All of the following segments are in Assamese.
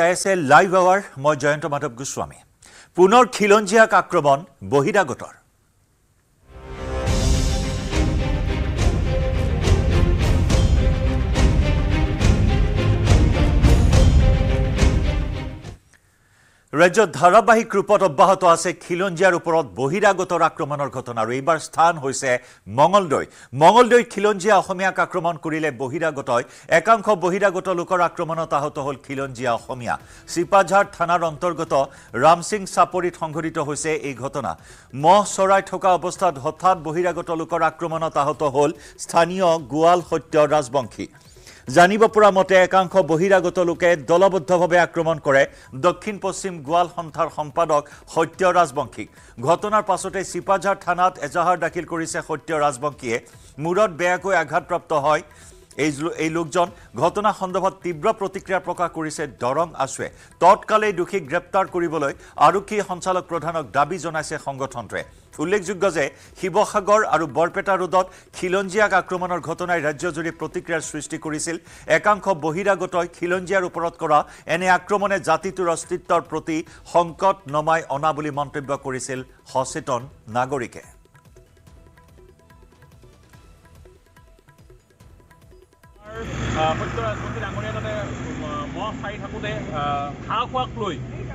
চাইছে লাইভ আৱাৰ মই জয়ন্ত মাধৱ গোস্বামী পুনৰ খিলঞ্জীয়াক আক্ৰমণ বহিৰাগতৰ ৰাজ্য ধাৰাবাহিক ৰূপত অব্যাহত আছে খিলঞ্জীয়াৰ ওপৰত বহিৰাগতৰ আক্ৰমণৰ ঘটনা আৰু এইবাৰ স্থান হৈছে মঙলদৈ মঙলদৈত খিলঞ্জীয়া অসমীয়াক আক্ৰমণ কৰিলে বহিৰাগতই একাংশ বহিৰাগত লোকৰ আক্ৰমণত আহত হ'ল খিলঞ্জীয়া অসমীয়া চিপাঝাৰ থানাৰ অন্তৰ্গত ৰামসিং চাপৰিত সংঘটিত হৈছে এই ঘটনা মহ চৰাই থকা অৱস্থাত হঠাৎ বহিৰাগত লোকৰ আক্ৰমণত আহত হ'ল স্থানীয় গোৱাল সত্য ৰাজবংশী জানিব পৰা মতে একাংশ বহিৰাগত লোকে দলবদ্ধভাৱে আক্ৰমণ কৰে দক্ষিণ পশ্চিম গোৱাল সন্থাৰ সম্পাদক সত্য ৰাজবংশীক ঘটনাৰ পাছতে চিপাঝাৰ থানাত এজাহাৰ দাখিল কৰিছে সত্য ৰাজবংশীয়ে মূৰত বেয়াকৈ আঘাতপ্ৰাপ্ত হয় এই এই লোকজন ঘটনা সন্দৰ্ভত তীব্ৰ প্ৰতিক্ৰিয়া প্ৰকাশ কৰিছে দৰং আছুৱে তৎকালে দোষীক গ্ৰেপ্তাৰ কৰিবলৈ আৰক্ষী সঞ্চালক প্ৰধানক দাবী জনাইছে সংগঠনটোৱে উল্লেখযোগ্য যে শিৱসাগৰ আৰু বৰপেটা ৰোডত খিলঞ্জীয়াক আক্ৰমণৰ ঘটনাই ৰাজ্যজুৰি প্ৰতিক্ৰিয়াৰ সৃষ্টি কৰিছিল একাংশ বহিৰাগতই খিলঞ্জীয়াৰ ওপৰত কৰা এনে আক্ৰমণে জাতিটোৰ অস্তিত্বৰ প্ৰতি সংকট নমাই অনা বুলি মন্তব্য কৰিছিল সচেতন নাগৰিকে সত্য ৰাজমন্ত্ৰী ডাঙৰীয়া তাতে মহ চাৰি থাকোঁতে খা খোৱাক লৈ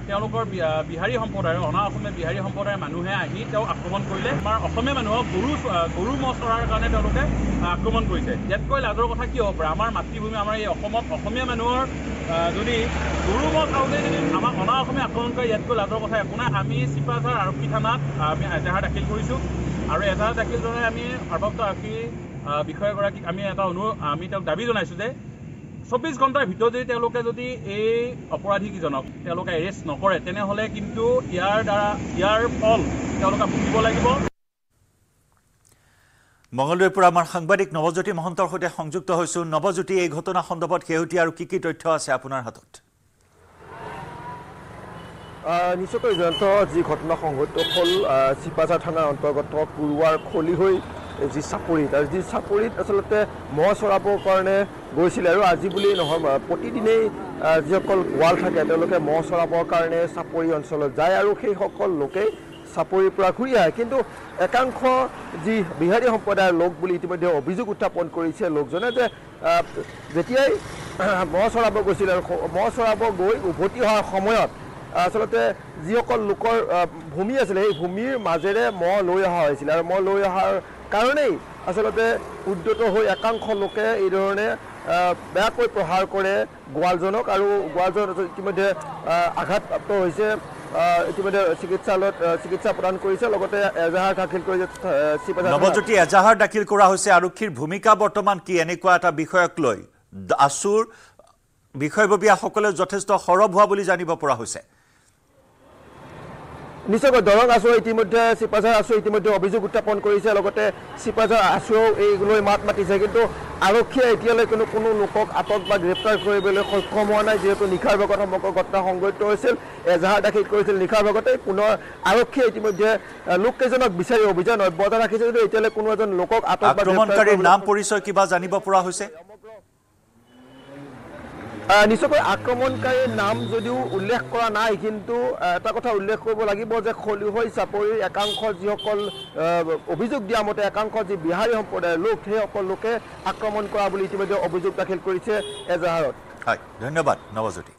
তেওঁলোকৰ বিহাৰী সম্প্ৰদায়ৰ অনা অসমীয়া বিহাৰী সম্প্ৰদায়ৰ মানুহে আহি তেওঁ আক্ৰমণ কৰিলে আমাৰ অসমীয়া মানুহক গৰু গৰু মহ চৰাৰ কাৰণে তেওঁলোকে আক্ৰমণ কৰিছে ইয়াতকৈ লাজৰ কথা কি হ'ব পাৰে আমাৰ মাতৃভূমি আমাৰ এই অসমত অসমীয়া মানুহৰ যদি গৰু মহ চাওঁতে যদি আমাক অনা অসমীয়া আক্ৰমণ কৰে ইয়াতকৈ লাজৰ কথা একো নাই আমি চিপাঝাৰ আৰক্ষী থানাত আমি এজাহাৰ দাখিল কৰিছোঁ আৰু এজাহাৰ দাখিল জনাই আমি সৰ্বত্ব আৰক্ষী বিষয়াগৰাকীক আমি এটা অনু আমি তেওঁক দাবী জনাইছোঁ যে চৌব্বিছ ঘণ্টাৰ ভিতৰত যদি তেওঁলোকে যদি এই অপৰাধীকেইজনক তেওঁলোকে এৰেষ্ট নকৰে তেনেহ'লে কিন্তু ইয়াৰ দ্বাৰা ইয়াৰ ফল তেওঁলোকে ভুগিব লাগিব মঙলদৈৰ পৰা আমাৰ সাংবাদিক নৱজ্যোতি মহন্তৰ সৈতে সংযুক্ত হৈছোঁ নৱজ্যোতি এই ঘটনা সন্দৰ্ভত শেহতীয়া আৰু কি কি তথ্য আছে আপোনাৰ হাতত নিশ্চয়কৈ জয়ন্ত যি ঘটনা সংঘটিত হ'ল চিপাচা থানাৰ অন্তৰ্গত কুৰুৱাৰ খলি হৈ যি চাপৰিত আৰু যি চাপৰিত আচলতে মহ চৰাবৰ কাৰণে গৈছিলে আৰু আজি বুলি নহয় প্ৰতিদিনেই যিসকল গোৱাল থাকে তেওঁলোকে মহ চৰাবৰ কাৰণে চাপৰি অঞ্চলত যায় আৰু সেইসকল লোকেই চাপৰিৰ পৰা ঘূৰি আহে কিন্তু একাংশ যি বিহাৰী সম্প্ৰদায়ৰ লোক বুলি ইতিমধ্যে অভিযোগ উত্থাপন কৰিছে লোকজনে যে যেতিয়াই মহ চৰাব গৈছিলে আৰু মহ চৰাব গৈ উভতি অহাৰ সময়ত আচলতে যিসকল লোকৰ ভূমি আছিলে সেই ভূমিৰ মাজেৰে মহ লৈ অহা হৈছিলে আৰু মহ লৈ অহাৰ কাৰণেই আচলতে উদ্যত হৈ একাংশ লোকে এইধৰণে বেয়াকৈ প্ৰহাৰ কৰে গোৱালজনক আৰু গোৱালজন ইতিমধ্যে আঘাতপ্ৰাপ্ত হৈছে ইতিমধ্যে চিকিৎসালয়ত চিকিৎসা প্ৰদান কৰিছে লগতে এজাহাৰ দাখিল কৰিছে কৰি এজাহাৰ দাখিল কৰা হৈছে আৰক্ষীৰ ভূমিকা বৰ্তমান কি এনেকুৱা এটা বিষয়ক লৈ আছুৰ বিষয়ববীয়াসকলে যথেষ্ট সৰব হোৱা বুলি জানিব পৰা হৈছে নিশ্চয়কৈ দৰং আছো ইতিমধ্যে চিপাঝাৰ আছো ইতিমধ্যে অভিযোগ উত্থাপন কৰিছে লগতে চিপাঝাৰ আছোও এইলৈ মাত মাতিছে কিন্তু আৰক্ষীয়ে এতিয়ালৈ কিন্তু কোনো লোকক আটক বা গ্ৰেপ্তাৰ কৰিবলৈ সক্ষম হোৱা নাই যিহেতু নিশাৰ ভাগত সমগ্ৰ ঘটনা সংঘটিত হৈছিল এজাহাৰ দাখিল কৰিছিল নিশাৰ ভাগতে পুনৰ আৰক্ষীয়ে ইতিমধ্যে লোককেইজনক বিচাৰি অভিযান অব্যাহত ৰাখিছে কিন্তু এতিয়ালৈ কোনো এজন লোকক আটক বা গ্ৰেপ্তাৰ নাম পৰিচয় কিবা জানিব পৰা হৈছে নিশ্চয়কৈ আক্ৰমণকাৰীৰ নাম যদিও উল্লেখ কৰা নাই কিন্তু এটা কথা উল্লেখ কৰিব লাগিব যে খলিহৈ চাপৰিৰ একাংশ যিসকল অভিযোগ দিয়া মতে একাংশ যি বিহাৰী সম্প্ৰদায়ৰ লোক সেইসকল লোকে আক্ৰমণ কৰা বুলি ইতিমধ্যে অভিযোগ দাখিল কৰিছে এজাহাৰত হয় ধন্যবাদ নৱজ্যোতি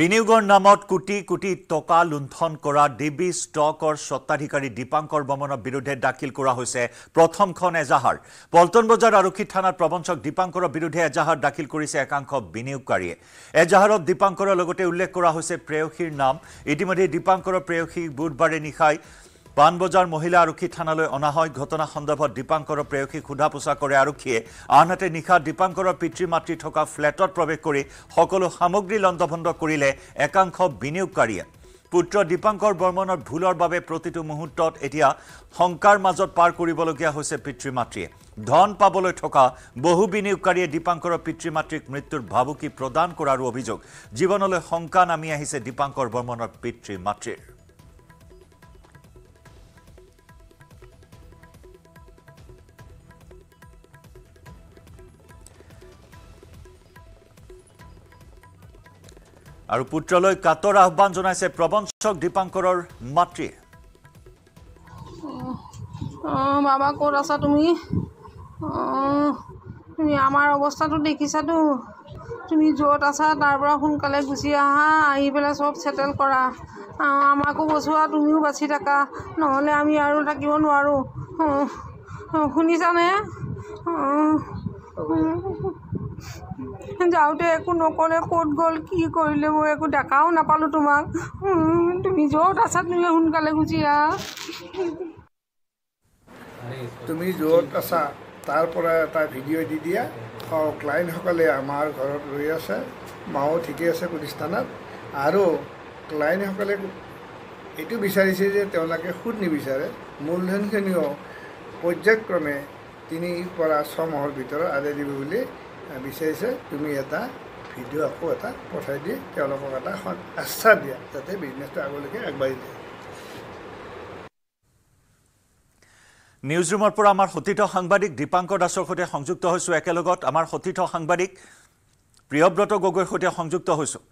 বিনিয়োগৰ নামত কোটি কোটি টকা লুণ্ঠন কৰা ডিবি ষ্টকৰ স্বত্বাধিকাৰী দীপাংকৰ বৰ্মনৰ বিৰুদ্ধে দাখিল কৰা হৈছে প্ৰথমখন এজাহাৰ পল্টন বজাৰ আৰক্ষী থানাৰ প্ৰবঞ্চক দীপাংকৰৰ বিৰুদ্ধে এজাহাৰ দাখিল কৰিছে একাংশ বিনিয়োগকাৰীয়ে এজাহাৰত দীপাংকৰৰ লগতে উল্লেখ কৰা হৈছে প্ৰেয়সীৰ নাম ইতিমধ্যে দীপাংকৰৰ প্ৰেয়সী বুধবাৰে নিশাই পানবজাৰ মহিলা আৰক্ষী থানালৈ অনা হয় ঘটনা সন্দৰ্ভত দীপাংকৰ প্ৰেয়সীক সোধা পোছা কৰে আৰক্ষীয়ে আনহাতে নিশা দীপাংকৰৰ পিতৃ মাতৃ থকা ফ্লেটত প্ৰৱেশ কৰি সকলো সামগ্ৰী লণ্ডভণ্ড কৰিলে একাংশ বিনিয়োগকাৰীয়ে পুত্ৰ দীপাংকৰ বৰ্মনৰ ভুলৰ বাবে প্ৰতিটো মুহূৰ্তত এতিয়া শংকাৰ মাজত পাৰ কৰিবলগীয়া হৈছে পিতৃ মাতৃয়ে ধন পাবলৈ থকা বহু বিনিয়োগকাৰীয়ে দীপাংকৰৰ পিতৃ মাতৃক মৃত্যুৰ ভাবুকি প্ৰদান কৰাৰো অভিযোগ জীৱনলৈ শংকা নামি আহিছে দীপাংকৰ বৰ্মনৰ পিতৃ মাতৃৰ আৰু পুত্ৰলৈ কাটৰ আহ্বান জনাইছে প্ৰবঞ্চক দীপাংকৰৰ মাতৃয়ে বাবা ক'ত আছা তুমি তুমি আমাৰ অৱস্থাটো দেখিছাতো তুমি য'ত আছা তাৰ পৰা সোনকালে গুচি আহা আহি পেলাই চব ছেটেল কৰা আমাকো বচোৱা তুমিও বাচি থাকা নহ'লে আমি আৰু থাকিব নোৱাৰোঁ শুনিছানে যাওঁতে একো নক'লে ক'ত গ'ল কি কৰিলে মই একো ডেকাও নাপালোঁ তোমাক তুমি য'ত আছা তুমি সোনকালে গুচি আহ তুমি য'ত আছা তাৰ পৰা এটা ভিডিঅ' দি দিয়া ক্লাইণ্টসকলে আমাৰ ঘৰত ৰৈ আছে মাও ঠিকে আছে প্ৰতিষ্ঠানত আৰু ক্লাইণ্টসকলে এইটো বিচাৰিছে যে তেওঁলোকে সুদ নিবিচাৰে মূলধনখিনিও পৰ্যায়ক্ৰমে তিনিৰ পৰা ছমাহৰ ভিতৰত আদায় দিব বুলি বিচাৰিছে তুমি এটা ভিডিঅ' আকৌ এটা পঠাই দি তেওঁলোকক এটা আশ্বাস দিয়া যাতে বিজনেছটো আগলৈকে আগবাঢ়ি দিয়ে নিউজ ৰুমৰ পৰা আমাৰ সতীৰ্থ সাংবাদিক দীপাংকৰ দাসৰ সৈতে সংযুক্ত হৈছোঁ একেলগত আমাৰ সতীৰ্থ সাংবাদিক প্ৰিয়ব্ৰত গগৈৰ সৈতে সংযুক্ত হৈছোঁ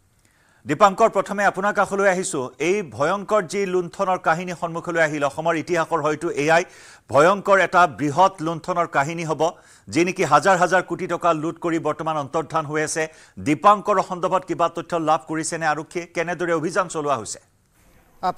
দীপাংকৰ প্ৰথমে আপোনাৰ কাষলৈ আহিছোঁ এই ভয়ংকৰ যি লুণ্ঠনৰ কাহিনী সন্মুখলৈ আহিল অসমৰ ইতিহাসৰ হয়তো এয়াই ভয়ংকৰ এটা বৃহৎ লুণ্ঠনৰ কাহিনী হ'ব যি নেকি হাজাৰ হাজাৰ কোটি টকা লুট কৰি বৰ্তমান অন্তৰ্ধান হৈ আছে দীপাংকৰ সন্দৰ্ভত কিবা তথ্য লাভ কৰিছেনে আৰক্ষীয়ে কেনেদৰে অভিযান চলোৱা হৈছে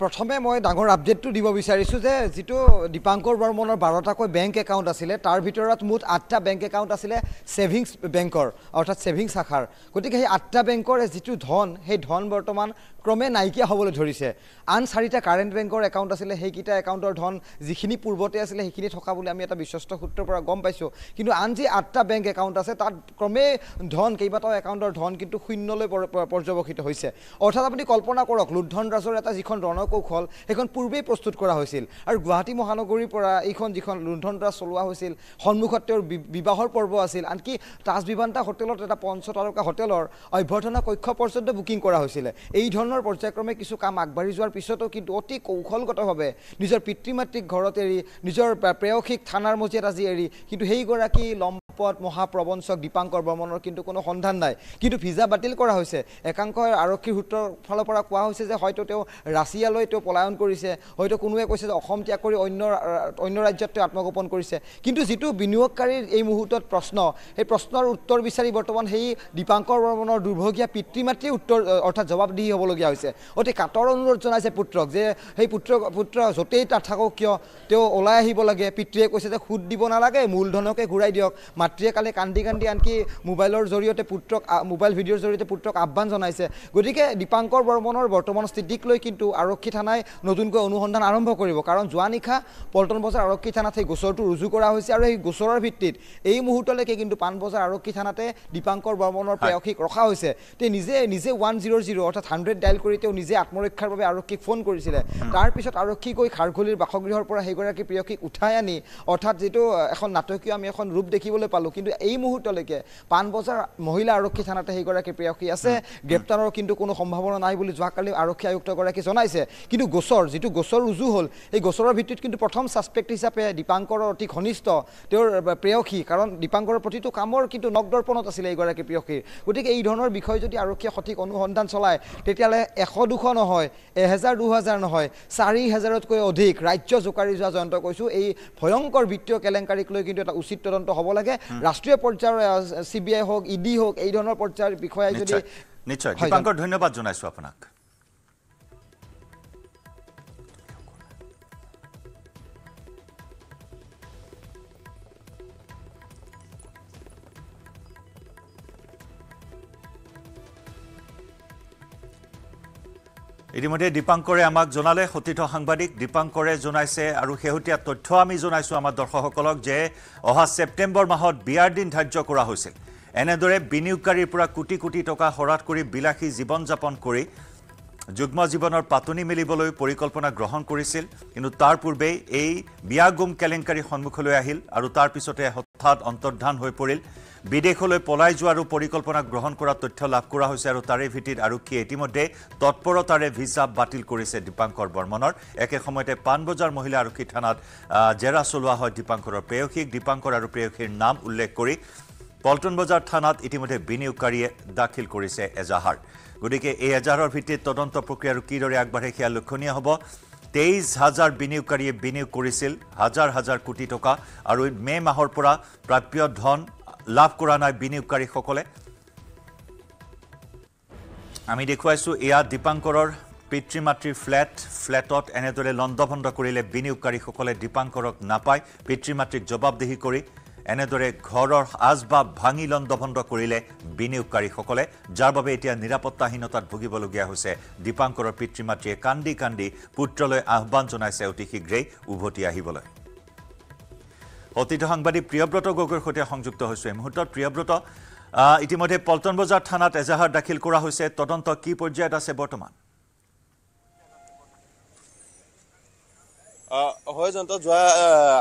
প্ৰথমে মই ডাঙৰ আপডেটটো দিব বিচাৰিছোঁ যে যিটো দীপাংকৰ বৰ্মনৰ বাৰটাকৈ বেংক একাউণ্ট আছিলে তাৰ ভিতৰত মুঠ আঠটা বেংক একাউণ্ট আছিলে ছেভিংছ বেংকৰ অৰ্থাৎ ছেভিংছ শাখাৰ গতিকে সেই আঠটা বেংকৰ যিটো ধন সেই ধন বৰ্তমান ক্ৰমে নাইকিয়া হ'বলৈ ধৰিছে আন চাৰিটা কাৰেণ্ট বেংকৰ একাউণ্ট আছিলে সেইকেইটা একাউণ্টৰ ধন যিখিনি পূৰ্বতে আছিলে সেইখিনি থকা বুলি আমি এটা বিশ্বস্ত সূত্ৰৰ পৰা গম পাইছোঁ কিন্তু আন যি আঠটা বেংক একাউণ্ট আছে তাত ক্ৰমেই ধন কেইবাটাও একাউণ্টৰ ধন কিন্তু শূন্যলৈ পৰ্যবেক্ষিত হৈছে অৰ্থাৎ আপুনি কল্পনা কৰক লুদ্ধন ৰাজৰ এটা যিখন ৰণকৌশল সেইখন পূৰ্বেই প্ৰস্তুত কৰা হৈছিল আৰু গুৱাহাটী মহানগৰীৰ পৰা এইখন যিখন লুদ্ধন ৰাজ চলোৱা হৈছিল সন্মুখত তেওঁৰ বিবাহৰ পৰ্ব আছিল আনকি তাজ বিভান্তা হোটেলত এটা পঞ্চতাৰকা হোটেলৰ অভ্যৰ্থনা কক্ষ পৰ্যন্ত বুকিং কৰা হৈছিলে এই ধৰণৰ জীৱনৰ পৰ্যায়ক্ৰমে কিছু কাম আগবাঢ়ি যোৱাৰ পিছতো কিন্তু অতি কৌশলগতভাৱে নিজৰ পিতৃ মাতৃক ঘৰত এৰি নিজৰ প্ৰেয়সীক থানাৰ মজিয়াত আজি এৰি কিন্তু সেইগৰাকী লম্বা সম্পদ মহাপ্ৰবঞ্চক দীপাংকৰ বৰ্মনৰ কিন্তু কোনো সন্ধান নাই কিন্তু ভিজা বাতিল কৰা হৈছে একাংশ আৰক্ষীৰ সূত্ৰৰ ফালৰ পৰা কোৱা হৈছে যে হয়তো তেওঁ ৰাছিয়ালৈ তেওঁ পলায়ন কৰিছে হয়তো কোনোৱে কৈছে যে অসম ত্যাগ কৰি অন্য অন্য ৰাজ্যত তেওঁ আত্মগোপন কৰিছে কিন্তু যিটো বিনিয়োগকাৰীৰ এই মুহূৰ্তত প্ৰশ্ন সেই প্ৰশ্নৰ উত্তৰ বিচাৰি বৰ্তমান সেই দীপাংকৰ বৰ্মনৰ দুৰ্ভগীয়া পিতৃ মাতৃ উত্তৰ অৰ্থাৎ জবাব জবাবদিহি হ'বলগীয়া হৈছে অতি কাটৰ অনুৰোধ জনাইছে পুত্ৰক যে সেই পুত্ৰ পুত্ৰ য'তেই তাত থাকক কিয় তেওঁ ওলাই আহিব লাগে পিতৃয়ে কৈছে যে সুত দিব নালাগে মূলধনকে ঘূৰাই দিয়ক মাতৃয়ে কালি কান্দি কান্দি আনকি মোবাইলৰ জৰিয়তে পুত্ৰক মোবাইল ভিডিঅ'ৰ জৰিয়তে পুত্ৰক আহ্বান জনাইছে গতিকে দীপাংকৰ বৰ্মনৰ বৰ্তমান স্থিতিক লৈ কিন্তু আৰক্ষী থানাই নতুনকৈ অনুসন্ধান আৰম্ভ কৰিব কাৰণ যোৱা নিশা পল্টন বজাৰ আৰক্ষী থানাত সেই গোচৰটো ৰুজু কৰা হৈছে আৰু সেই গোচৰৰ ভিত্তিত এই মুহূৰ্তলৈকে কিন্তু পাণবজাৰ আৰক্ষী থানাতে দীপাংকৰ বৰ্মনৰ প্ৰায়সীক ৰখা হৈছে তেওঁ নিজে নিজে ওৱান জিৰ' জিৰ' অৰ্থাৎ হাণ্ড্ৰেড ডাইল কৰি তেওঁ নিজে আত্মৰক্ষাৰ বাবে আৰক্ষীক ফোন কৰিছিলে তাৰপিছত আৰক্ষী গৈ খাৰঘুলিৰ বাসগৃহৰ পৰা সেইগৰাকী প্ৰিয়সীক উঠাই আনি অৰ্থাৎ যিটো এখন নাটকীয় আমি এখন ৰূপ দেখিবলৈ পাওঁ পালোঁ কিন্তু এই মুহূৰ্তলৈকে পাণবজাৰ মহিলা আৰক্ষী থানাতে সেইগৰাকী প্ৰেয়সী আছে গ্ৰেপ্তাৰৰ কিন্তু কোনো সম্ভাৱনা নাই বুলি যোৱাকালি আৰক্ষী আয়ুক্তগৰাকী জনাইছে কিন্তু গোচৰ যিটো গোচৰ ৰুজু হ'ল সেই গোচৰৰ ভিত্তিত কিন্তু প্ৰথম ছাছপেক্ট হিচাপে দীপাংকৰৰ অতি ঘনিষ্ঠ তেওঁৰ প্ৰেয়সী কাৰণ দীপাংকৰৰ প্ৰতিটো কামৰ কিন্তু নগদৰ্পণত আছিলে এইগৰাকী প্ৰিয়সীৰ গতিকে এই ধৰণৰ বিষয় যদি আৰক্ষীয়ে সঠিক অনুসন্ধান চলায় তেতিয়াহ'লে এশ দুশ নহয় এহেজাৰ দুহেজাৰ নহয় চাৰি হেজাৰতকৈ অধিক ৰাজ্য জোকাৰি যোৱা জয়ন্ত কৈছোঁ এই ভয়ংকৰ বিত্তীয় কেলেংকাৰীক লৈ কিন্তু এটা উচিত তদন্ত হ'ব লাগে ৰাষ্ট্ৰীয় পৰ্যায়ৰ চি বি আই হওক ই ডি হওক এই ধৰণৰ পৰ্যায়ৰ বিষয়াই যদি নিশ্চয় ধন্যবাদ জনাইছো আপোনাক ইতিমধ্যে দীপাংকৰে আমাক জনালে সতীৰ্থ সাংবাদিক দীপাংকৰে জনাইছে আৰু শেহতীয়া তথ্য আমি জনাইছোঁ আমাৰ দৰ্শকসকলক যে অহা ছেপ্টেম্বৰ মাহত বিয়াৰ দিন ধাৰ্য কৰা হৈছিল এনেদৰে বিনিয়োগকাৰীৰ পৰা কোটি কোটি টকা শৰাত কৰি বিলাসী জীৱন যাপন কৰি যুগ্ম জীৱনৰ পাতনি মেলিবলৈ পৰিকল্পনা গ্ৰহণ কৰিছিল কিন্তু তাৰ পূৰ্বেই এই বিয়া গুম কেলেংকাৰী সন্মুখলৈ আহিল আৰু তাৰ পিছতে হঠাৎ অন্তৰ্ধান হৈ পৰিল বিদেশলৈ পলাই যোৱাৰো পৰিকল্পনা গ্ৰহণ কৰা তথ্য লাভ কৰা হৈছে আৰু তাৰে ভিত্তিত আৰক্ষীয়ে ইতিমধ্যে তৎপৰতাৰে ভিছা বাতিল কৰিছে দীপাংকৰ বৰ্মনৰ একে সময়তে পাণবজাৰ মহিলা আৰক্ষী থানাত জেৰা চলোৱা হয় দীপাংকৰৰ প্ৰেয়সীক দীপাংকৰ আৰু প্ৰেয়সীৰ নাম উল্লেখ কৰি পল্টন বজাৰ থানাত ইতিমধ্যে বিনিয়োগকাৰীয়ে দাখিল কৰিছে এজাহাৰ গতিকে এই এজাহাৰৰ ভিত্তিত তদন্ত প্ৰক্ৰিয়াৰ কিদৰে আগবাঢ়ে সেয়া লক্ষণীয় হ'ব তেইছ হাজাৰ বিনিয়োগকাৰীয়ে বিনিয়োগ কৰিছিল হাজাৰ হাজাৰ কোটি টকা আৰু মে' মাহৰ পৰা প্ৰাপ্য ধন লাভ কৰা নাই বিনিয়োগকাৰীসকলে আমি দেখুৱাইছোঁ এয়া দীপাংকৰৰ পিতৃ মাতৃৰ ফ্লেট ফ্লেটত এনেদৰে লণ্ডভণ্ড কৰিলে বিনিয়োগকাৰীসকলে দীপাংকৰক নাপায় পিতৃ মাতৃক জবাবদিহি কৰি এনেদৰে ঘৰৰ আচবাব ভাঙি লণ্ডভণ্ড কৰিলে বিনিয়োগকাৰীসকলে যাৰ বাবে এতিয়া নিৰাপত্তাহীনতাত ভুগিবলগীয়া হৈছে দীপাংকৰৰ পিতৃ মাতৃয়ে কান্দি কান্দি পুত্ৰলৈ আহ্বান জনাইছে অতি শীঘ্ৰেই উভতি আহিবলৈ অতিথ সাংবাদিক প্ৰিয়ব্ৰত গগৈৰ সৈতে সংযুক্ত হৈছোঁ এই মুহূৰ্তত প্ৰিয়ব্ৰত ইতিমধ্যে পল্টন বজাৰ থানাত এজাহাৰ দাখিল কৰা হৈছে তদন্ত কি পৰ্যায়ত আছে বৰ্তমান হয় জয়ন্ত যোৱা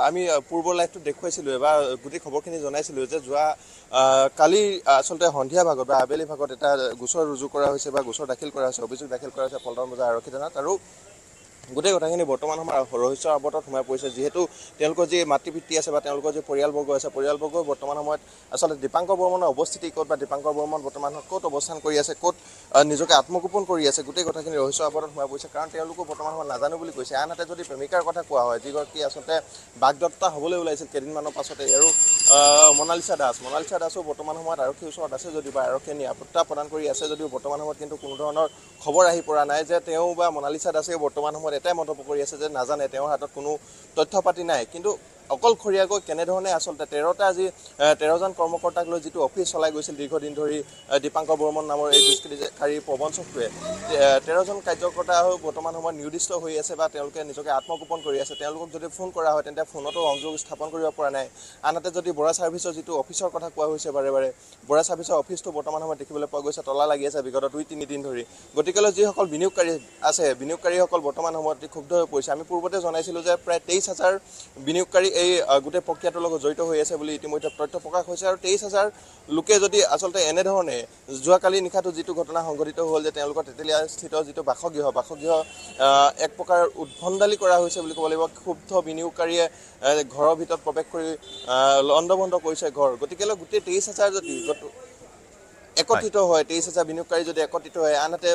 আমি পূৰ্বৰ লাইভটো দেখুৱাইছিলোঁ এবাৰ গোটেই খবৰখিনি জনাইছিলোঁ যে যোৱা কালি আচলতে সন্ধিয়া ভাগত বা আবেলি ভাগত এটা গোচৰ ৰুজু কৰা হৈছে বা গোচৰ দাখিল কৰা হৈছে অভিযোগ দাখিল কৰা হৈছে পল্টন বজাৰ আৰক্ষী থানাত আৰু গোটেই কথাখিনি বৰ্তমান সময় ৰহস্যৰ আৱৰ্তত সোমাই পৰিছে যিহেতু তেওঁলোকৰ যি মাতৃ পিতৃ আছে বা তেওঁলোকৰ যি পৰিয়ালবৰ্গ আছে পৰিয়ালবৰ্গই বৰ্তমান সময়ত আচলতে দীপাংক বৰ্মনৰ অৱস্থিতি ক'ত বা দীপাংকৰ বৰ্মন বৰ্তমান সময়ত ক'ত অৱস্থান কৰি আছে ক'ত নিজকে আত্মগোপন কৰি আছে গোটেই কথাখিনি ৰহস্যৰ আৱৰ্তত সোমাই পৰিছে কাৰণ তেওঁলোকো বৰ্তমান সময়ত নাজানো বুলি কৈছে আনহাতে যদি প্ৰেমিকাৰ কথা কোৱা হয় যিগৰাকী আচলতে বাগদত্তা হ'বলৈ ওলাইছিল কেইদিনমানৰ পাছতে আৰু মনালিচা দাস মনালিচা দাসো বৰ্তমান সময়ত আৰক্ষীৰ ওচৰত আছে যদিও বা আৰক্ষীয়ে নিৰাপত্তা প্ৰদান কৰি আছে যদিও বৰ্তমান সময়ত কিন্তু কোনো ধৰণৰ খবৰ আহি পৰা নাই যে তেওঁ বা মনালিচা দাসেও বৰ্তমান সময়ত এটাই মন্তব্য কৰি আছে যে নাজানে তেওঁৰ হাতত কোনো তথ্য পাতি নাই কিন্তু অকলশৰীয়াকৈ কেনেধৰণে আচলতে তেৰটা আজি তেৰজন কৰ্মকৰ্তাক লৈ যিটো অফিচ চলাই গৈছিল দীৰ্ঘদিন ধৰি দীপাংকৰ বৰ্মন নামৰ এই দুষ্কৃতিকাৰী প্ৰবন চক্ৰুৱে তেৰজন কাৰ্যকৰ্তা বৰ্তমান সময়ত নিৰ্দিষ্ট হৈ আছে বা তেওঁলোকে নিজকে আত্মগোপন কৰি আছে তেওঁলোকক যদি ফোন কৰা হয় তেন্তে ফোনতো সংযোগ স্থাপন কৰিব পৰা নাই আনহাতে যদি বৰা ছাৰ্ভিছৰ যিটো অফিচৰ কথা কোৱা হৈছে বাৰে বাৰে বৰা ছাৰ্ভিছৰ অফিচটো বৰ্তমান সময়ত দেখিবলৈ পোৱা গৈছে তলা লাগি আছে বিগত দুই তিনিদিন ধৰি গতিকেলৈ যিসকল বিনিয়োগকাৰী আছে বিনিয়োগকাৰীসকল বৰ্তমান সময়ত ক্ষুব্ধ হৈ পৰিছে আমি পূৰ্বতে জনাইছিলোঁ যে প্ৰায় তেইছ হাজাৰ বিনিয়োগকাৰী এই গোটেই প্ৰক্ৰিয়াটোৰ লগত জড়িত হৈ আছে বুলি ইতিমধ্যে তথ্য প্ৰকাশ হৈছে আৰু তেইছ হাজাৰ লোকে যদি আচলতে এনেধৰণে যোৱাকালি নিশাটো যিটো ঘটনা সংঘটিত হ'ল যে তেওঁলোকৰ তেতেলীয়াস্থিত যিটো বাসগৃহ বাসগৃহ এক প্ৰকাৰ উদ্ভণ্ডালি কৰা হৈছে বুলি ক'ব লাগিব ক্ষুব্ধ বিনিয়োগকাৰীয়ে ঘৰৰ ভিতৰত প্ৰৱেশ কৰি লণ্ডভণ্ড কৰিছে ঘৰ গতিকেলৈ গোটেই তেইছ হাজাৰ যদি একত্ৰিত হয় তেইছ হাজাৰ বিনিয়োগকাৰী যদি একত্ৰিত হয় আনহাতে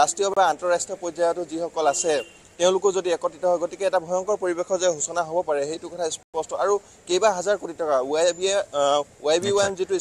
ৰাষ্ট্ৰীয় বা আন্তঃৰাষ্ট্ৰীয় পৰ্যায়তো যিসকল আছে তেওঁলোকো যদি একত্ৰিত হয় গতিকে এটা ভয়ংকৰ পৰিৱেশৰ যে সূচনা হ'ব পাৰে সেইটো কথা স্পষ্ট আৰু কেইবা হাজাৰ কোটি টকা Y B Y B one যিটো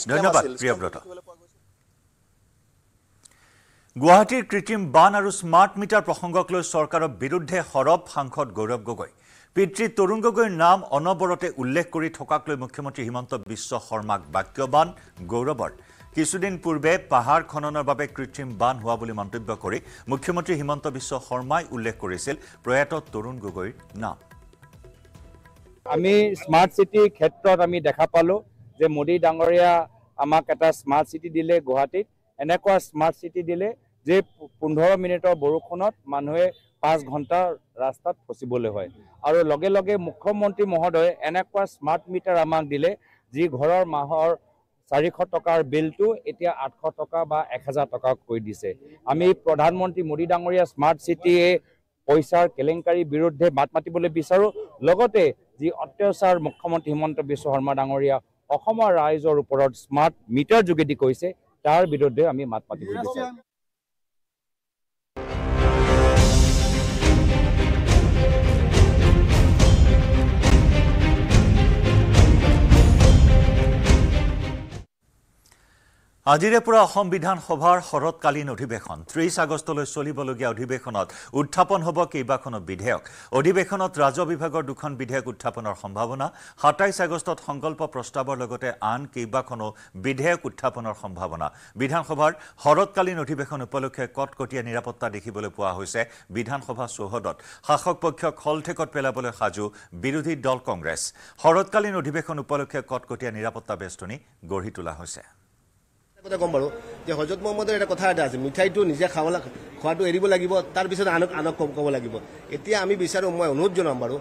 গুৱাহাটীৰ কৃত্ৰিম বান আৰু স্মাৰ্ট মিটাৰ প্ৰসংগক লৈ চৰকাৰৰ বিৰুদ্ধে সৰব সাংসদ গৌৰৱ গগৈ পিতৃ তৰুণ গগৈৰ নাম অনবৰতে উল্লেখ কৰি থকাক লৈ মুখ্যমন্ত্ৰী হিমন্ত বিশ্ব শৰ্মাক বাক্যবান গৌৰৱৰ কিছুদিন পূৰ্বে পাহাৰ খননৰ বাবে কৃত্ৰিম বান হোৱা বুলি মন্তব্য কৰি মুখ্যমন্ত্ৰী হিমন্ত বিশ্ব শৰ্মাই উল্লেখ কৰিছিল প্ৰয়াত তৰুণ গগৈৰ নাম আমি স্মাৰ্ট চিটিৰ ক্ষেত্ৰত আমি দেখা পালোঁ যে মোদী ডাঙৰীয়া আমাক এটা স্মাৰ্ট চিটি দিলে গুৱাহাটীত এনেকুৱা স্মাৰ্ট চিটি দিলে যে পোন্ধৰ মিনিটৰ বৰষুণত মানুহে পাঁচ ঘণ্টা ৰাস্তাত ফচিবলৈ হয় আৰু লগে লগে মুখ্যমন্ত্ৰী মহোদয়ে এনেকুৱা স্মাৰ্ট মিটাৰ আমাক দিলে যি ঘৰৰ মাহৰ চাৰিশ টকাৰ বিলটো এতিয়া আঠশ টকা বা এক হাজাৰ টকা কৰি দিছে আমি প্ৰধানমন্ত্ৰী মোদী ডাঙৰীয়া স্মাৰ্ট চিটিয়ে পইচাৰ কেলেংকাৰীৰ বিৰুদ্ধে মাত মাতিবলৈ বিচাৰোঁ লগতে যি অত্যাচাৰ মুখ্যমন্ত্ৰী হিমন্ত বিশ্ব শৰ্মা ডাঙৰীয়া অসমৰ ৰাইজৰ ওপৰত স্মাৰ্ট মিটাৰ যোগেদি কৈছে তাৰ বিৰুদ্ধে আমি মাত মাতিবলৈ বিচাৰোঁ আজিৰে পৰা অসম বিধানসভাৰ শৰৎকালীন অধিৱেশন ত্ৰিছ আগষ্টলৈ চলিবলগীয়া অধিৱেশনত উত্থাপন হ'ব কেইবাখনো বিধেয়ক অধিৱেশনত ৰাজহ বিভাগৰ দুখন বিধেয়ক উত্থাপনৰ সম্ভাৱনা সাতাইছ আগষ্টত সংকল্প প্ৰস্তাৱৰ লগতে আন কেইবাখনো বিধেয়ক উত্থাপনৰ সম্ভাৱনা বিধানসভাৰ শৰৎকালীন অধিৱেশন উপলক্ষে কটকটীয়া নিৰাপত্তা দেখিবলৈ পোৱা হৈছে বিধানসভা চৌহদত শাসক পক্ষক খলঠেকত পেলাবলৈ সাজু বিৰোধী দল কংগ্ৰেছ শৰৎকালীন অধিৱেশন উপলক্ষে কটকটীয়া নিৰাপত্তা বেষ্টনী গঢ়ি তোলা হৈছে কথা ক'ম বাৰু যে হজৰত মহম্মদৰ এটা কথা এটা আছে মিঠাইটো নিজে খাবলৈ খোৱাটো এৰিব লাগিব তাৰপিছত আনক আনক ক'ব লাগিব এতিয়া আমি বিচাৰোঁ মই অনুৰোধ জনাম বাৰু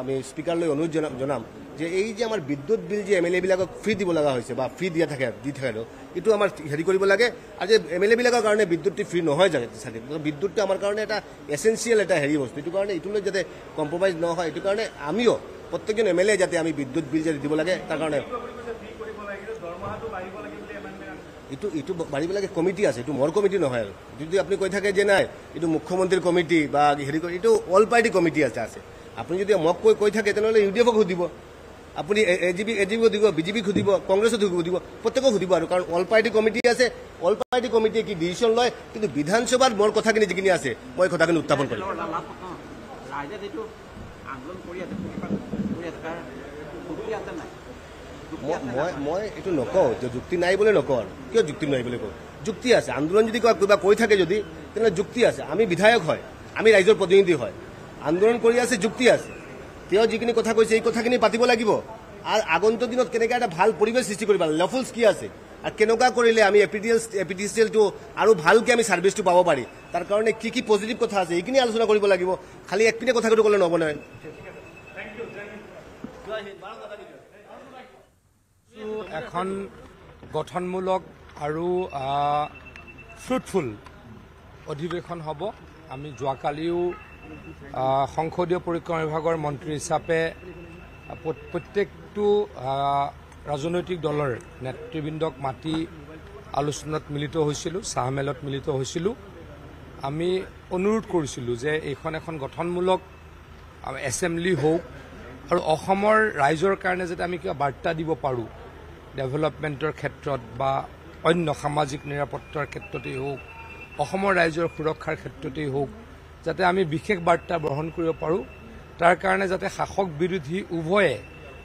আমি স্পীকাৰলৈ অনুৰোধ জনাম জনাম যে এই যে আমাৰ বিদ্যুৎ বিল যে এম এল এবিলাকক ফ্ৰী দিব লগা হৈছে বা ফ্ৰী দিয়া থাকে দি থাকে আৰু এইটো আমাৰ হেৰি কৰিব লাগে আৰু যে এম এল এবিলাকৰ কাৰণে বিদ্যুৎটো ফ্ৰী নহয় জানে চাগে বিদ্যুৎটো আমাৰ কাৰণে এটা এচেঞ্চিয়েল এটা হেৰি বস্তু এইটো কাৰণে এইটোলৈ যাতে কম্প্ৰমাইজ নহয় এইটো কাৰণে আমিও প্ৰত্যেকজন এম এল এ যাতে আমি বিদ্যুৎ বিল যাতে দিব লাগে তাৰ কাৰণে এইটো এইটো মাৰিব কমিটি আছে এইটো মোৰ কমিটি নহয় আৰু যদি আপুনি কৈ থাকে যে নাই এইটো মুখ্যমন্ত্ৰীৰ কমিটি বা হেৰি কৰি এইটো অল পাৰ্টি কমিটি আছে আছে আপুনি যদি মোক কৈ কৈ থাকে তেনেহ'লে ইউ ডি এফক সুধিব আপুনি A G P A G B সুধিব বিজেপিক সুধিব কংগ্ৰেছত সুধিব প্ৰত্যেকক সুধিব আৰু কাৰণ অল পাৰ্টি কমিটি আছে অল পাৰ্টি কমিটিয়ে কি ডিচিশ্যন লয় কিন্তু বিধানসভাত মোৰ কথাখিনি যিখিনি আছে মই কথাখিনি উত্থাপন কৰিম মই মই এইটো নকওঁ যে যুক্তি নাই বুলি নকওঁ আৰু কিয় যুক্তি নাই বুলি কওঁ যুক্তি আছে আন্দোলন যদি কয় কিবা কৈ থাকে যদি তেনেহ'লে যুক্তি আছে আমি বিধায়ক হয় আমি ৰাইজৰ প্ৰতিনিধি হয় আন্দোলন কৰি আছে যুক্তি আছে তেওঁ যিখিনি কথা কৈছে এই কথাখিনি পাতিব লাগিব আৰু আগন্তুক দিনত কেনেকৈ এটা ভাল পৰিৱেশ সৃষ্টি কৰিব লাগে লফুলচ কি আছে আৰু কেনেকুৱা কৰিলে আমি এ পি চি এলটো আৰু ভালকৈ আমি চাৰ্ভিচটো পাব পাৰি তাৰ কাৰণে কি কি পজিটিভ কথা আছে এইখিনি আলোচনা কৰিব লাগিব খালী একপিনে কথাটো ক'লে নহ'ব নহয় এখন গঠনমূলক আৰু ফ্ৰুটফুল অধিৱেশন হ'ব আমি যোৱাকালিও সংসদীয় পৰিক্ৰমা বিভাগৰ মন্ত্ৰী হিচাপে প্ৰত্যেকটো ৰাজনৈতিক দলৰ নেতৃবৃন্দক মাতি আলোচনাত মিলিত হৈছিলোঁ চাহ মেলত মিলিত হৈছিলোঁ আমি অনুৰোধ কৰিছিলোঁ যে এইখন এখন গঠনমূলক এছেম্বলি হওক আৰু অসমৰ ৰাইজৰ কাৰণে যাতে আমি কিবা বাৰ্তা দিব পাৰোঁ ডেভেলপমেণ্টৰ ক্ষেত্ৰত বা অন্য সামাজিক নিৰাপত্তাৰ ক্ষেত্ৰতেই হওক অসমৰ ৰাইজৰ সুৰক্ষাৰ ক্ষেত্ৰতেই হওক যাতে আমি বিশেষ বাৰ্তা বহন কৰিব পাৰোঁ তাৰ কাৰণে যাতে শাসক বিৰোধী উভয়ে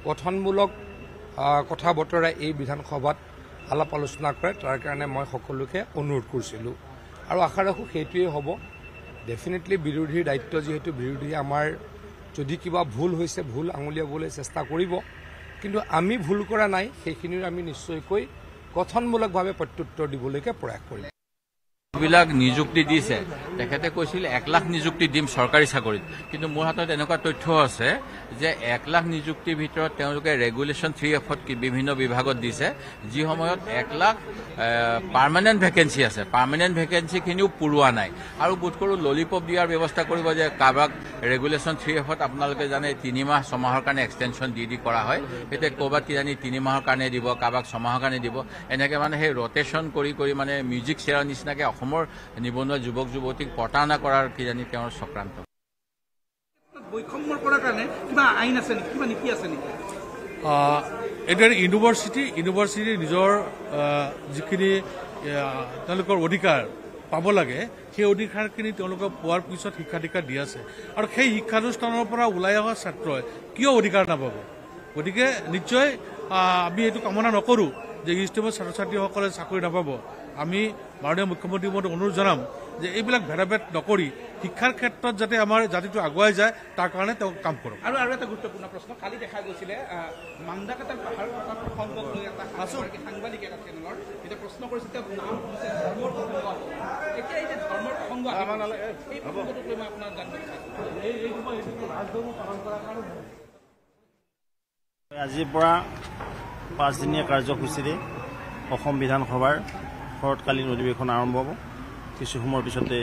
গঠনমূলক কথা বতৰাই এই বিধানসভাত আলাপ আলোচনা কৰে তাৰ কাৰণে মই সকলোকে অনুৰোধ কৰিছিলোঁ আৰু আশা ৰাখোঁ সেইটোৱেই হ'ব ডেফিনেটলি বিৰোধীৰ দায়িত্ব যিহেতু বিৰোধীয়ে আমাৰ যদি কিবা ভুল হৈছে ভুল আঙুলিয়াবলৈ চেষ্টা কৰিব কিন্তু আমি ভুল কৰা নাই সেইখিনিৰ আমি নিশ্চয়কৈ গঠনমূলকভাৱে প্ৰত্যুত্তৰ দিবলৈকে প্ৰয়াস কৰি যিবিলাক নিযুক্তি দিছে তেখেতে কৈছিল এক লাখ নিযুক্তি দিম চৰকাৰী চাকৰিত কিন্তু মোৰ হাতত এনেকুৱা তথ্য আছে যে এক লাখ নিযুক্তিৰ ভিতৰত তেওঁলোকে ৰেগুলেশ্যন থ্ৰী এফত বিভিন্ন বিভাগত দিছে যি সময়ত এক লাখ পাৰ্মানেণ্ট ভেকেঞ্চি আছে পাৰ্মানেণ্ট ভেকেঞ্চিখিনিও পূৰোৱা নাই আৰু বোধ কৰোঁ ললিপপ দিয়াৰ ব্যৱস্থা কৰিব যে কাৰোবাক ৰেগুলেশ্যন থ্ৰী এফত আপোনালোকে জানে তিনিমাহ ছমাহৰ কাৰণে এক্সটেনশ্যন দি দি কৰা হয় সেইটোৱে ক'ৰবাত কিজানি তিনিমাহৰ কাৰণে দিব কাৰোবাক ছমাহৰ কাৰণে দিব এনেকৈ মানে সেই ৰটেশ্যন কৰি কৰি মানে মিউজিক চেয়াৰৰ নিচিনাকৈ অসমৰ নিবনুৱা যুৱক যুৱতীক প্ৰতাৰণা কৰাৰ কিজানি তেওঁৰ চক্ৰান্ত এতিয়া ইউনিভাৰ্চিটি ইউনিভাৰ্চিটি নিজৰ যিখিনি তেওঁলোকৰ অধিকাৰ পাব লাগে সেই অধিকাৰখিনি তেওঁলোকে পোৱাৰ পিছত শিক্ষা দীক্ষা দি আছে আৰু সেই শিক্ষানুষ্ঠানৰ পৰা ওলাই অহা ছাত্ৰই কিয় অধিকাৰ নাপাব গতিকে নিশ্চয় আমি এইটো কামনা নকৰোঁ যে ইষ্টেমৰ ছাত্ৰ ছাত্ৰীসকলে চাকৰি নাপাব আমি মাননীয় মুখ্যমন্ত্ৰী মধ্যে অনুৰোধ জানাম যে এইবিলাক ভেদাভেদ নকৰি শিক্ষাৰ ক্ষেত্ৰত যাতে আমাৰ জাতিটো আগুৱাই যায় তাৰ কাৰণে তেওঁ কাম কৰক আৰু আর একটা গুরুত্বপূর্ণ প্রশ্ন কালি দেখা গেছিল মান্দাকাতার পাহাড় প্রকল্প সংযোগ সাংবাদিক একটা চ্যানেলর এটা প্রশ্ন করেছিল নাম হচ্ছে ধর্ম প্রসঙ্গ এটা এই যে ধর্ম প্রসঙ্গ এই প্রসঙ্গটুকু আমি আপনার জানতে এই সময় রাজধর্ম পালন করার কারণ আজির পর পাঁচদিনিয়া কার্যসূচীরে বিধানসভার শৰৎকালীন অধিৱেশন আৰম্ভ হব কিছু সময়ৰ পিছতে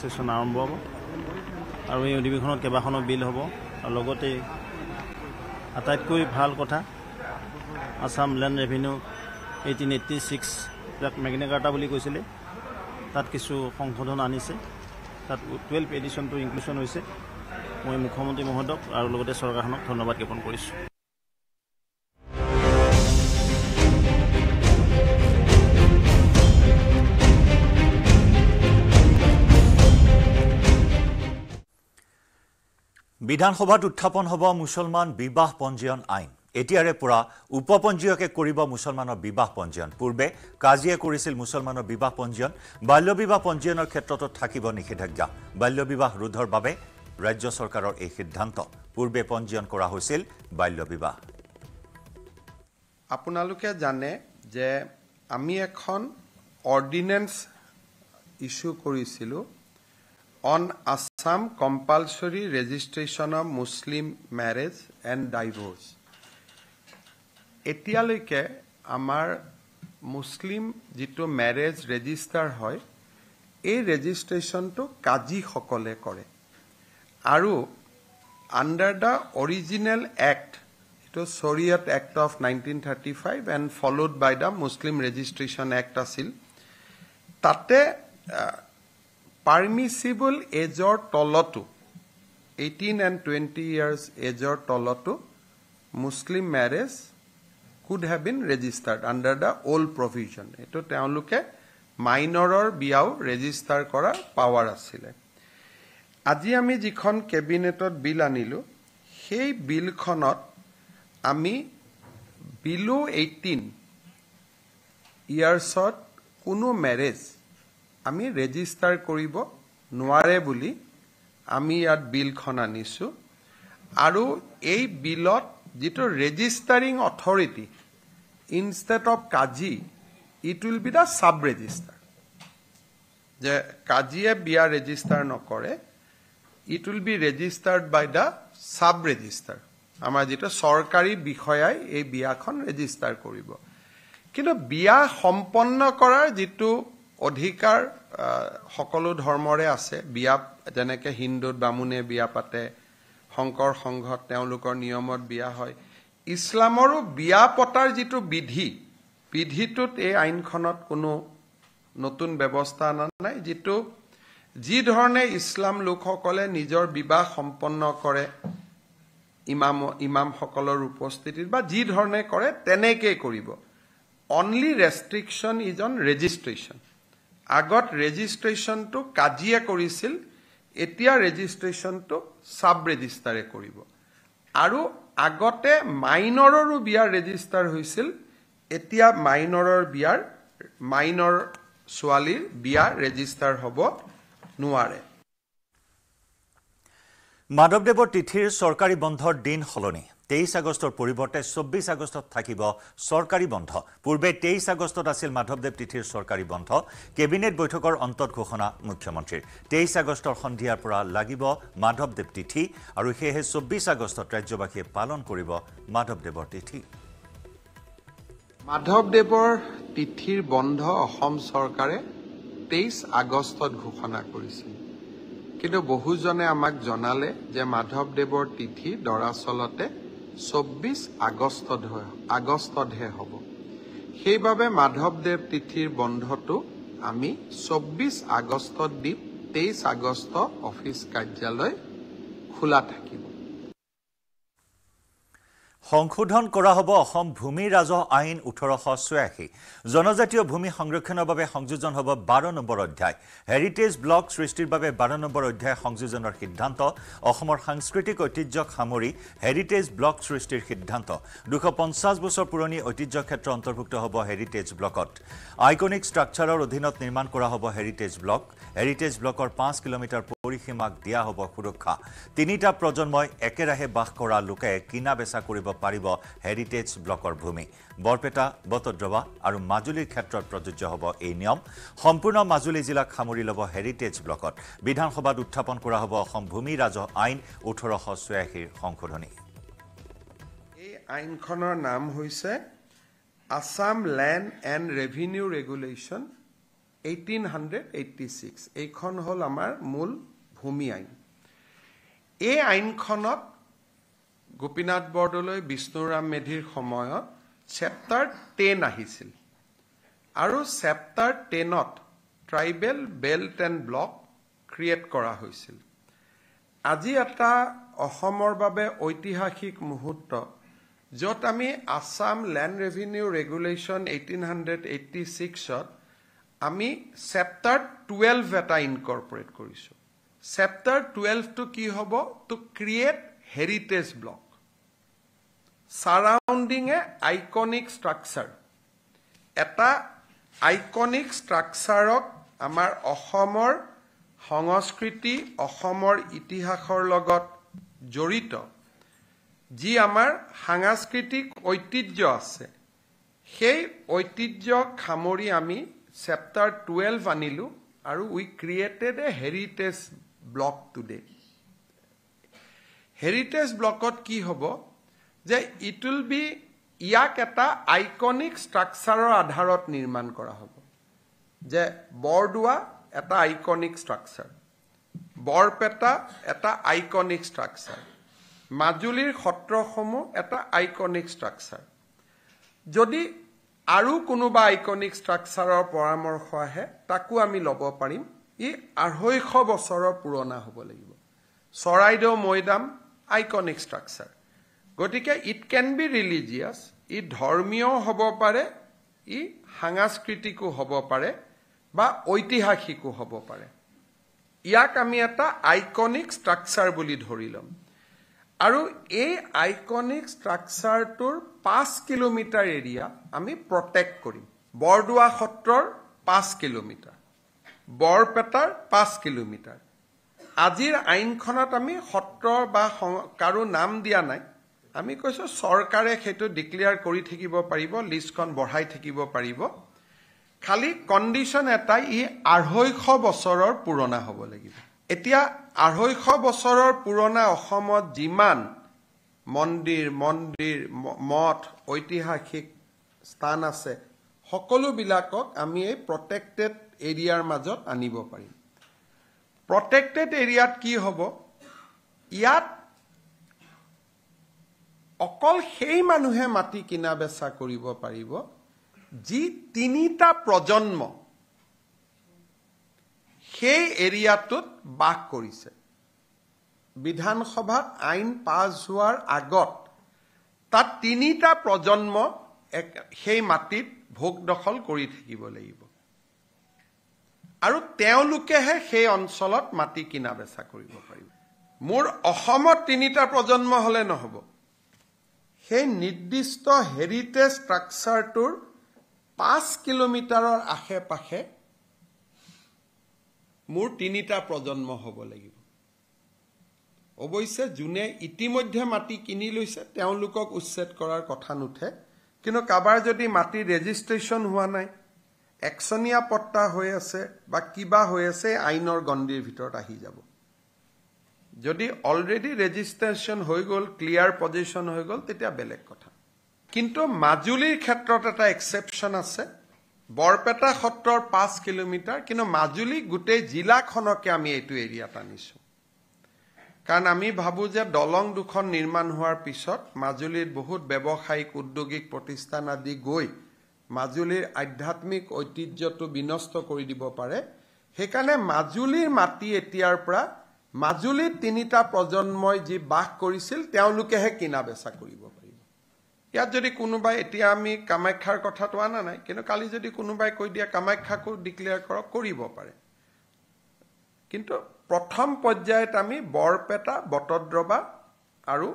ছেশ্যন আৰম্ভ হব আৰু এই অধিৱেশনত কেইবাখনো বিল হব আৰু লগতে আটাইতকৈ ভাল কথা Assam land revenue eighteen eighty six যাক মেগনেকাৰ্টা বুলি কৈছিলে তাত কিছু সংশোধন আনিছে তাত টুৱেলভ এডিশ্যনটো ইনক্লুশন হৈছে মই মুখ্যমন্ত্ৰী মহোদয়ক আৰু লগতে চৰকাৰখনক ধন্যবাদ জ্ঞাপন কৰিছোঁ বিধানসভাত উত্থাপন হ'ব মুছলমান বিবাহ পঞ্জীয়ন আইন এতিয়াৰে পৰা উপ পঞ্জীয়কে কৰিব মুছলমানৰ বিবাহ পঞ্জীয়ন পূৰ্বে কাজিয়ে কৰিছিল মুছলমানৰ বিবাহ পঞ্জীয়ন বাল্য বিবাহ পঞ্জীয়নৰ ক্ষেত্ৰতো থাকিব নিষেধাজ্ঞা বাল্য বিবাহ ৰোধৰ বাবে ৰাজ্য চৰকাৰৰ এই সিদ্ধান্ত পূৰ্বে পঞ্জীয়ন কৰা হৈছিল বাল্য বিবাহ আপোনালোকে জানে যে আমি এখন অৰ্ডিনেঞ্চ ইছ্যু কৰিছিলোঁ on as Assam compulsory registration of Muslim marriage and divorce এতিয়ালৈকে আমাৰ মুছলিম যিটো মেৰেজ ৰেজিষ্টাৰ হয় এই ৰেজিষ্ট্ৰেশ্যনটো কাজীসকলে কৰে আৰু আণ্ডাৰ দ্য অৰিজিনেল এক্ট যিটো সৰিয়ত act of nineteen thirty five and followed by the Muslim registration act আছিল তাতে পাৰ্মিচিবল এজৰ তলতো এইটিন এণ্ড টুৱেণ্টি ইয়াৰ্ছ এজৰ তলতো Muslim marriage could have been registered under the old provision এইটো তেওঁলোকে মাইনৰৰ বিয়াও ৰেজিষ্টাৰ কৰাৰ পাৱাৰ আছিলে আজি আমি যিখন কেবিনেটত বিল আনিলোঁ সেই বিলখনত আমি বিলো এইটিন ইয়াৰ্ছত কোনো মেৰেজ আমি ৰেজিষ্টাৰ কৰিব নোৱাৰে বুলি আমি ইয়াত বিলখন আনিছোঁ আৰু এই বিলত যিটো ৰেজিষ্টাৰিং অথৰিটি ইনষ্টেড অফ কাজি it will be the sub registrar যে কাজিয়ে বিয়া ৰেজিষ্টাৰ নকৰে it will be registered by the sub registrar আমাৰ যিটো চৰকাৰী বিষয়াই এই বিয়াখন ৰেজিষ্টাৰ কৰিব কিন্তু বিয়া সম্পন্ন কৰাৰ যিটো অধিকাৰ সকলো ধৰ্মৰে আছে বিয়া যেনেকৈ হিন্দুত বামুণে বিয়া পাতে শংকৰ সংঘত তেওঁলোকৰ নিয়মত বিয়া হয় ইছলামৰো বিয়া পতাৰ যিটো বিধি বিধিটোত এই আইনখনত কোনো নতুন ব্যৱস্থা অনা নাই যিটো যি ধৰণে ইছলাম লোকসকলে নিজৰ বিবাহ সম্পন্ন কৰে ইমাম ইমামসকলৰ উপস্থিতিত বা যি ধৰণে কৰে তেনেকেই কৰিব only restriction is on registration আগত ৰেজিষ্ট্ৰেশ্যনটো কাজিয়ে কৰিছিল এতিয়া ৰেজিষ্ট্ৰেশ্যনটো চাব ৰেজিষ্টাৰে কৰিব আৰু আগতে মাইনৰৰো বিয়াৰ ৰেজিষ্টাৰ হৈছিল এতিয়া মাইনৰৰ বিয়াৰ মাইনৰ ছোৱালীৰ বিয়া ৰেজিষ্টাৰ হ'ব নোৱাৰে মাধৱদেৱৰ তিথিৰ চৰকাৰী বন্ধৰ দিন সলনি তেইছ আগষ্টৰ পৰিৱৰ্তে চৌব্বিছ আগষ্টত থাকিব চৰকাৰী বন্ধ পূৰ্বে তেইছ আগষ্টত আছিল মাধৱদেৱ তিথিৰ চৰকাৰী বন্ধ কেবিনেট বৈঠকৰ অন্তত ঘোষণা মুখ্যমন্ত্ৰীৰ তেইছ আগষ্টৰ সন্ধিয়াৰ পৰা লাগিব মাধৱদেৱ তিথি আৰু সেয়েহে চৌব্বিছ আগষ্টত ৰাজ্যবাসীয়ে পালন কৰিব মাধৱদেৱৰ তিথি মাধৱদেৱৰ তিথিৰ বন্ধ অসম চৰকাৰে তেইছ আগষ্টত ঘোষণা কৰিছে কিন্তু বহুজনে আমাক জনালে যে মাধৱদেৱৰ তিথি দৰাচলতে চৌব্বিছ আগষ্ট আগষ্টতহে হ'ব সেইবাবে মাধৱদেৱ তিথিৰ বন্ধটো আমি চৌব্বিছ আগষ্টত দিম তেইছ আগষ্ট অফিচ কাৰ্যালয় খোলা থাকিব সংশোধন কৰা হ'ব অসম ভূমি ৰাজহ আইন ওঠৰশ ছয়াশী জনজাতীয় ভূমি সংৰক্ষণৰ বাবে সংযোজন হ'ব বাৰ নম্বৰ অধ্যায় হেৰিটেজ ব্লক সৃষ্টিৰ বাবে বাৰ নম্বৰ অধ্যায় সংযোজনৰ সিদ্ধান্ত অসমৰ সাংস্কৃতিক ঐতিহ্যক সামৰি হেৰিটেজ ব্লক সৃষ্টিৰ সিদ্ধান্ত দুশ পঞ্চাছ বছৰ পুৰণি ঐতিহ্য ক্ষেত্ৰ অন্তৰ্ভুক্ত হ'ব হেৰিটেজ ব্লকত আইকনিক ষ্ট্ৰাকচাৰৰ অধীনত নিৰ্মাণ কৰা হ'ব হেৰিটেজ ব্লক হেৰিটেজ ব্লকৰ পাঁচ কিলোমিটাৰ পৰিসীমাক দিয়া হ'ব সুৰক্ষা তিনিটা প্ৰজন্মই একেৰাহে বাস কৰা লোকে কিনা বেচা কৰিব পাৰিব হেৰিটেজ ব্লকৰ ভূমি বৰপেটা বটদ্ৰৱা আৰু মাজুলীৰ ক্ষেত্ৰত প্ৰযোজ্য হ'ব এই নিয়ম সম্পূৰ্ণ মাজুলী জিলাক সামৰি ল'ব হেৰিটেজ ব্লকত বিধানসভাত উত্থাপন কৰা হ'ব অসম ভূমি ৰাজহ আইন ওঠৰশ ছয়াশীৰ সংশোধনী এই আইনখনৰ নাম হৈছে Assam land and revenue regulation eighteen hundred eighty six এইখন হ'ল আমাৰ মূল ভূমি আইন এই আইনখনত গোপীনাথ বৰদলৈ বিষ্ণুৰাম মেধিৰ সময়ত চেপ্তাৰ টেন আহিছিল আৰু চেপ্তাৰ টেনত tribal belt and block create কৰা হৈছিল আজি এটা অসমৰ বাবে ঐতিহাসিক মুহূৰ্ত য'ত আমি Assam land revenue regulation eighteen hundred eighty ছিক্সত আমি চেপ্তাৰ টুৱেলভ এটা ইনকৰ্পৰেট কৰিছোঁ চেপ্তাৰ টুৱেলভটো কি হ'ব to create heritage block surrounding a iconic structure এটা আইকনিক ষ্ট্ৰাকচাৰক আমাৰ অসমৰ সংস্কৃতি অসমৰ ইতিহাসৰ লগত জড়িত যি আমাৰ সাংস্কৃতিক ঐতিহ্য আছে সেই ঐতিহ্য খামৰি আমি চেপ্টাৰ টুৱেলভ আনিলোঁ আৰু we created a heritage block today heritage ব্লকত কি হ'ব যে ইট উইল বি ইয়াক এটা আইকনিক ষ্ট্ৰাকচাৰৰ আধাৰত নিৰ্মাণ কৰা হ'ব যে বৰদোৱা এটা আইকনিক ষ্ট্ৰাকচাৰ বৰপেটা এটা আইকনিক ষ্ট্ৰাকচাৰ মাজুলীৰ সত্ৰসমূহ এটা আইকনিক ষ্ট্ৰাকচাৰ যদি আৰু কোনোবা আইকনিক ষ্ট্ৰাকচাৰৰ পৰামৰ্শ আহে তাকো আমি ল'ব পাৰিম ই আঢ়ৈশ বছৰৰ পুৰণা হ'ব লাগিব চৰাইদেউ মৈদাম আইকনিক ষ্ট্ৰাকচাৰ গতিকে ইট কেন বি ৰিলিজিয়াছ ই ধৰ্মীয় হ'ব পাৰে ই সাংস্কৃতিকো হ'ব পাৰে বা ঐতিহাসিকো হ'ব পাৰে ইয়াক আমি এটা আইকনিক ষ্ট্ৰাকচাৰ বুলি ধৰি ল'ম আৰু এই আইকনিক ষ্ট্ৰাকচাৰটোৰ পাঁচ কিলোমিটাৰ এৰিয়া আমি প্ৰটেক্ট কৰিম বৰদোৱা সত্ৰৰ পাঁচ কিলোমিটাৰ বৰপেটাৰ পাঁচ কিলোমিটাৰ আজিৰ আইনখনত আমি সত্ৰ বা কাৰো নাম দিয়া নাই আমি কৈছোঁ চৰকাৰে সেইটো ডিক্লেয়াৰ কৰি থাকিব পাৰিব লিষ্টখন বঢ়াই থাকিব পাৰিব খালি কণ্ডিশ্যন এটা ই আঢ়ৈশ বছৰৰ পুৰণা হ'ব লাগিব এতিয়া আঢ়ৈশ বছৰৰ পুৰণা অসমত যিমান মন্দিৰ মন্দিৰ মঠ ঐতিহাসিক স্থান আছে সকলোবিলাকক আমি এই প্ৰটেক্টেড এৰিয়াৰ মাজত আনিব পাৰিম প্ৰটেক্টেড এৰিয়াত কি হ'ব ইয়াত অকল সেই মানুহে মাটি কিনা বেচা কৰিব পাৰিব যি তিনিটা প্ৰজন্ম সেই এৰিয়াটোত বাস কৰিছে বিধানসভাত আইন পাছ হোৱাৰ আগত তাত তিনিটা প্ৰজন্ম সেই মাটিত ভোগ দখল কৰি থাকিব লাগিব আৰু তেওঁলোকেহে সেই অঞ্চলত মাটি কিনা বেচা কৰিব পাৰিব মোৰ অসমত তিনিটা প্ৰজন্ম হ'লে নহ'ব সেই নিৰ্দিষ্ট হেৰিটেজ ষ্ট্ৰাকচাৰটোৰ পাঁচ কিলোমিটাৰৰ আশে পাশে মোৰ তিনিটা প্ৰজন্ম হ'ব লাগিব অৱশ্যে যোনে ইতিমধ্যে মাটি কিনি লৈছে তেওঁলোকক উচ্ছেদ কৰাৰ কথা নুঠে কিন্তু কাৰোবাৰ যদি মাটি ৰেজিষ্ট্ৰেশ্যন হোৱা নাই একচনীয়া পট্টা হৈ আছে বা কিবা হৈ আছে আইনৰ গণ্ডিৰ ভিতৰত আহি যাব যদি অলৰেডি ৰেজিষ্ট্ৰেশ্যন হৈ গ'ল ক্লিয়াৰ পজিশ্যন হৈ গ'ল তেতিয়া বেলেগ কথা কিন্তু মাজুলীৰ ক্ষেত্ৰত এটা এক্সেপশ্যন আছে বৰপেটা সত্ৰৰ পাঁচ কিলোমিটাৰ কিন্তু মাজুলী গোটেই জিলাখনকে আমি এইটো এৰিয়াত আনিছো কাৰণ আমি ভাবোঁ যে দলং দুখন নিৰ্মাণ হোৱাৰ পিছত মাজুলীত বহুত ব্যৱসায়িক উদ্যোগিক প্ৰতিষ্ঠান আদি গৈ মাজুলীৰ আধ্যাত্মিক ঐতিহ্যটো বিনষ্ট কৰি দিব পাৰে সেইকাৰণে মাজুলীৰ মাটি এতিয়াৰ পৰা মাজুলীত তিনিটা প্ৰজন্মই যি বাস কৰিছিল তেওঁলোকেহে কিনা বেচা কৰিব পাৰিব ইয়াত যদি কোনোবাই এতিয়া আমি কামাখ্যাৰ কথাটো অনা নাই কিন্তু কালি যদি কোনোবাই কৈ দিয়ে কামাখ্যাকো ডিক্লেয়াৰ কৰক কৰিব পাৰে কিন্তু প্ৰথম পৰ্যায়ত আমি বৰপেটা বটদ্ৰবা আৰু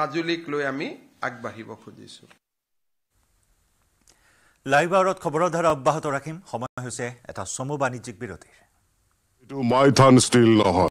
মাজুলীক লৈ আমি আগবাঢ়িব খুজিছোঁ লাইভ লাইভাৰত খবৰৰ ধাৰা অব্যাহত ৰাখিম সময় হৈছে এটা চমু বাণিজ্যিক বিৰতিৰ do my থান স্টিল না হয়